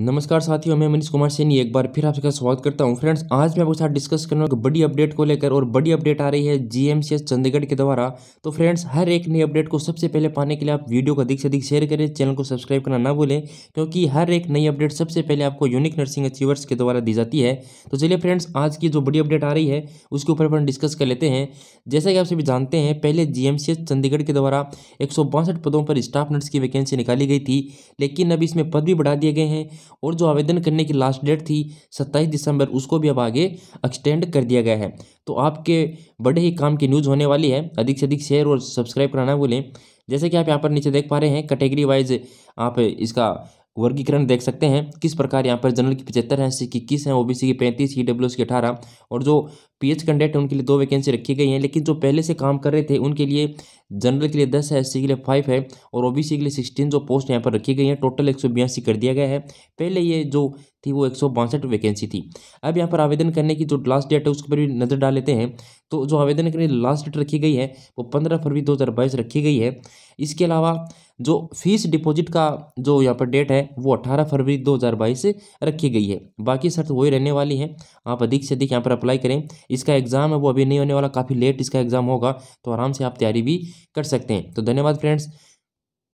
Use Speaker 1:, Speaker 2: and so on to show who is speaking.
Speaker 1: नमस्कार साथियों मैं मनीष कुमार सैनी एक बार फिर आप सबका स्वागत करता हूं फ्रेंड्स आज मैं आपके साथ डिस्कस करना एक बड़ी अपडेट को लेकर और बड़ी अपडेट आ रही है जीएमसीएस चंडीगढ़ के द्वारा तो फ्रेंड्स हर एक नई अपडेट को सबसे पहले पाने के लिए आप वीडियो को अधिक से अधिक शेयर करें चैनल को सब्सक्राइब करना ना भूलें क्योंकि हर एक नई अपडेट सबसे पहले आपको यूनिक नर्सिंग अचीवर्स के द्वारा दी जाती है तो चलिए फ्रेंड्स आज की जो बड़ी अपडेट आ रही है उसके ऊपर अपन डिस्कस कर लेते हैं जैसा कि आप सभी जानते हैं पहले जी चंडीगढ़ के द्वारा एक पदों पर स्टाफ नर्स की वैकेंसी निकाली गई थी लेकिन अब इसमें पद भी बढ़ा दिए गए हैं और जो आवेदन करने की लास्ट डेट थी सत्ताईस दिसंबर उसको भी अब आगे एक्सटेंड कर दिया गया है तो आपके बड़े ही काम की न्यूज़ होने वाली है अधिक से अधिक शेयर और सब्सक्राइब कराना बोलें जैसे कि आप यहाँ पर नीचे देख पा रहे हैं कैटेगरी वाइज आप इसका वर्गीकरण देख सकते हैं किस प्रकार यहाँ पर जनरल की पचहत्तर हैं एस सी की इक्कीस हैं ओ की पैंतीस ई डब्ल्यू की अठारह और जो एच कैंडिडेट हैं उनके लिए दो वैकेंसी रखी गई हैं लेकिन जो पहले से काम कर रहे थे उनके लिए जनरल के लिए दस है एस के लिए फाइव है और ओ के लिए सिक्सटीन जो पोस्ट यहाँ पर रखी गई हैं टोटल एक कर दिया गया है पहले ये जो थी वो एक वैकेंसी थी अब यहाँ पर आवेदन करने की जो लास्ट डेट है उसके पर भी नज़र डाल लेते हैं तो जो आवेदन करने लास्ट डेट रखी गई है वो पंद्रह फरवरी दो रखी गई है इसके अलावा जो फीस डिपॉजिट का जो यहाँ पर डेट है वो अट्ठारह फरवरी दो हज़ार बाईस रखी गई है बाकी शर्त वही रहने वाली है आप अधिक से अधिक यहाँ पर अप्लाई करें इसका एग्ज़ाम है वो अभी नहीं होने वाला काफ़ी लेट इसका एग्ज़ाम होगा तो आराम से आप तैयारी भी कर सकते हैं तो धन्यवाद फ्रेंड्स